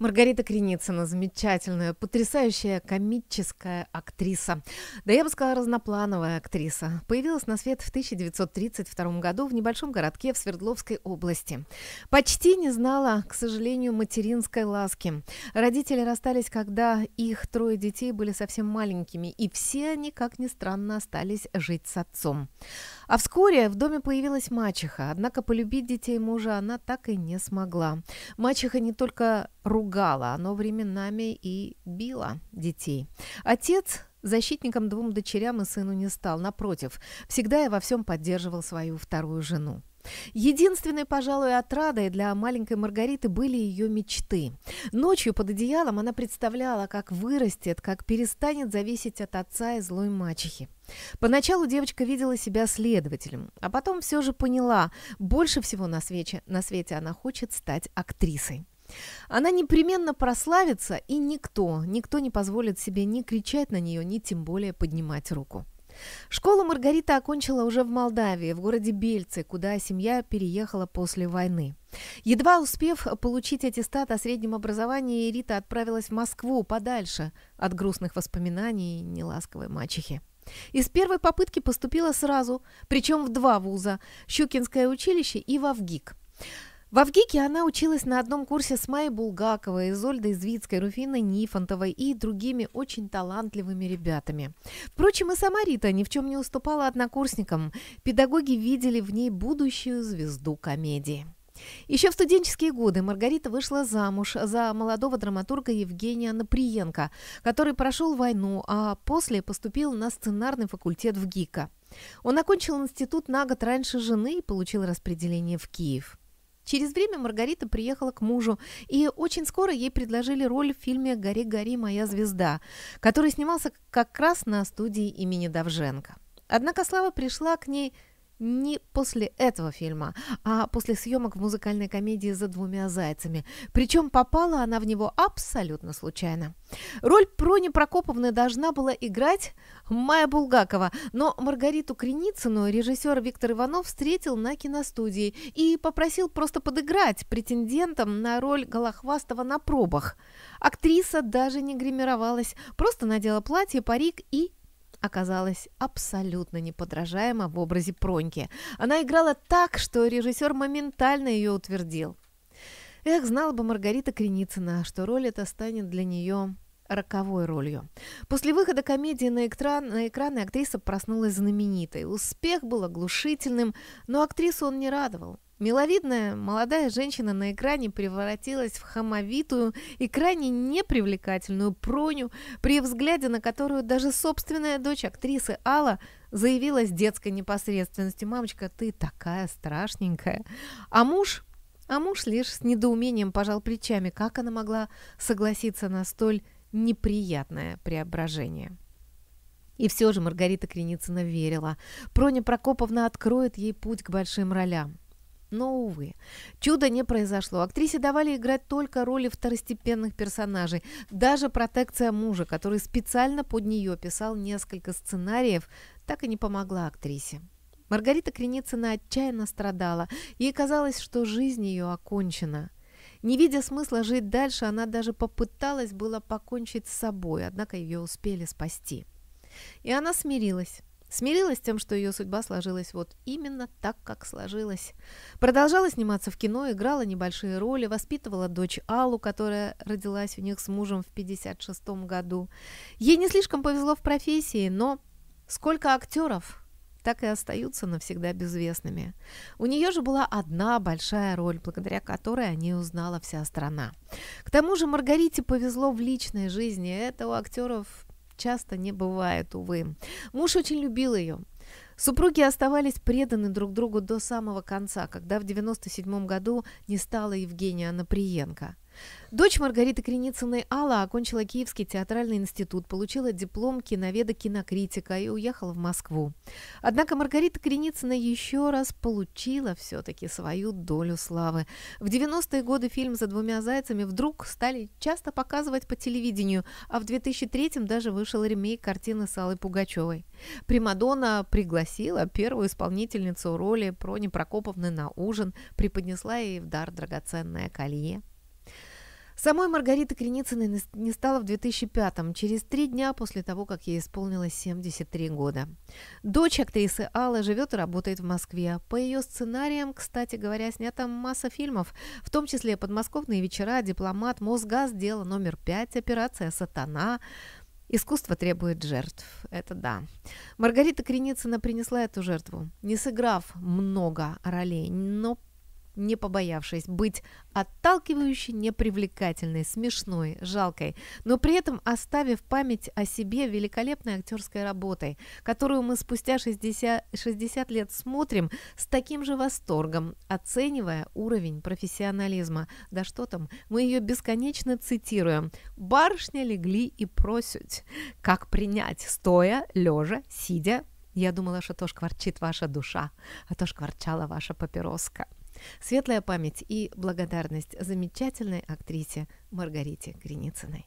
Маргарита Креницына, замечательная, потрясающая комическая актриса. Да я бы сказала, разноплановая актриса. Появилась на свет в 1932 году в небольшом городке в Свердловской области. Почти не знала, к сожалению, материнской ласки. Родители расстались, когда их трое детей были совсем маленькими, и все они, как ни странно, остались жить с отцом. А вскоре в доме появилась мачеха, однако полюбить детей мужа она так и не смогла. Мачеха не только ругала, пугало, оно временами и било детей. Отец защитником двум дочерям и сыну не стал, напротив, всегда и во всем поддерживал свою вторую жену. Единственной, пожалуй, отрадой для маленькой Маргариты были ее мечты. Ночью под одеялом она представляла, как вырастет, как перестанет зависеть от отца и злой мачехи. Поначалу девочка видела себя следователем, а потом все же поняла, больше всего на, свече, на свете она хочет стать актрисой. Она непременно прославится, и никто, никто не позволит себе ни кричать на нее, ни тем более поднимать руку. Школу Маргарита окончила уже в Молдавии, в городе Бельце, куда семья переехала после войны. Едва успев получить аттестат о среднем образовании, Рита отправилась в Москву подальше от грустных воспоминаний неласковой мачехи. Из первой попытки поступила сразу, причем в два вуза – Щукинское училище и Вавгик. В Авгике она училась на одном курсе с Майей Булгаковой, Изольдой Звицкой, Руфиной Нифонтовой и другими очень талантливыми ребятами. Впрочем, и сама Рита ни в чем не уступала однокурсникам. Педагоги видели в ней будущую звезду комедии. Еще в студенческие годы Маргарита вышла замуж за молодого драматурга Евгения Наприенко, который прошел войну, а после поступил на сценарный факультет в ГИКа. Он окончил институт на год раньше жены и получил распределение в Киев. Через время Маргарита приехала к мужу, и очень скоро ей предложили роль в фильме «Гори-гори, моя звезда», который снимался как раз на студии имени Давженко. Однако слава пришла к ней – не после этого фильма, а после съемок в музыкальной комедии «За двумя зайцами». Причем попала она в него абсолютно случайно. Роль Прони Прокоповны должна была играть Майя Булгакова, но Маргариту Креницыну режиссер Виктор Иванов встретил на киностудии и попросил просто подыграть претендентам на роль Голохвастова на пробах. Актриса даже не гримировалась, просто надела платье, парик и оказалась абсолютно неподражаема в образе Проньки. Она играла так, что режиссер моментально ее утвердил. Эх, знала бы Маргарита Креницына, что роль эта станет для нее роковой ролью. После выхода комедии на, экран, на экраны актриса проснулась знаменитой. Успех был оглушительным, но актрису он не радовал. Миловидная молодая женщина на экране превратилась в хамовитую и крайне непривлекательную проню, при взгляде на которую даже собственная дочь актрисы Алла заявила с детской непосредственностью «Мамочка, ты такая страшненькая». А муж а муж лишь с недоумением пожал плечами, как она могла согласиться на столь неприятное преображение. И все же Маргарита Креницына верила. Проня Прокоповна откроет ей путь к большим ролям. Но, увы, чудо не произошло. Актрисе давали играть только роли второстепенных персонажей. Даже протекция мужа, который специально под нее писал несколько сценариев, так и не помогла актрисе. Маргарита Креницына отчаянно страдала. Ей казалось, что жизнь ее окончена – не видя смысла жить дальше, она даже попыталась было покончить с собой, однако ее успели спасти. И она смирилась. Смирилась с тем, что ее судьба сложилась вот именно так, как сложилась. Продолжала сниматься в кино, играла небольшие роли, воспитывала дочь Аллу, которая родилась у них с мужем в 56 году. Ей не слишком повезло в профессии, но сколько актеров так и остаются навсегда безвестными. У нее же была одна большая роль, благодаря которой о ней узнала вся страна. К тому же Маргарите повезло в личной жизни. Это у актеров часто не бывает, увы. Муж очень любил ее. Супруги оставались преданы друг другу до самого конца, когда в 1997 году не стало Евгения Наприенко. Дочь Маргариты Креницыной Алла окончила Киевский театральный институт, получила диплом киноведа-кинокритика и уехала в Москву. Однако Маргарита Креницына еще раз получила все-таки свою долю славы. В 90-е годы фильм «За двумя зайцами» вдруг стали часто показывать по телевидению, а в 2003-м даже вышел ремейк картины с Аллой Пугачевой. Примадонна пригласила первую исполнительницу роли Прони Прокоповны на ужин, преподнесла ей в дар драгоценное колье. Самой Маргариты Креницыной не стало в 2005-м, через три дня после того, как ей исполнилось 73 года. Дочь актрисы Алла живет и работает в Москве. По ее сценариям, кстати говоря, снята масса фильмов, в том числе «Подмосковные вечера», «Дипломат», «Мосгаз», «Дело номер пять», «Операция Сатана», Искусство требует жертв, это да. Маргарита Креницына принесла эту жертву, не сыграв много ролей, но не побоявшись быть отталкивающей, непривлекательной, смешной, жалкой, но при этом оставив память о себе великолепной актерской работой, которую мы спустя 60, 60 лет смотрим с таким же восторгом, оценивая уровень профессионализма. Да что там, мы ее бесконечно цитируем. «Барышня легли и просят, как принять, стоя, лежа, сидя, я думала, что то шкварчить ваша душа, а то шкварчала ваша папіроска. Светлая память и благодарность замечательной актрисе Маргарите Креницыной.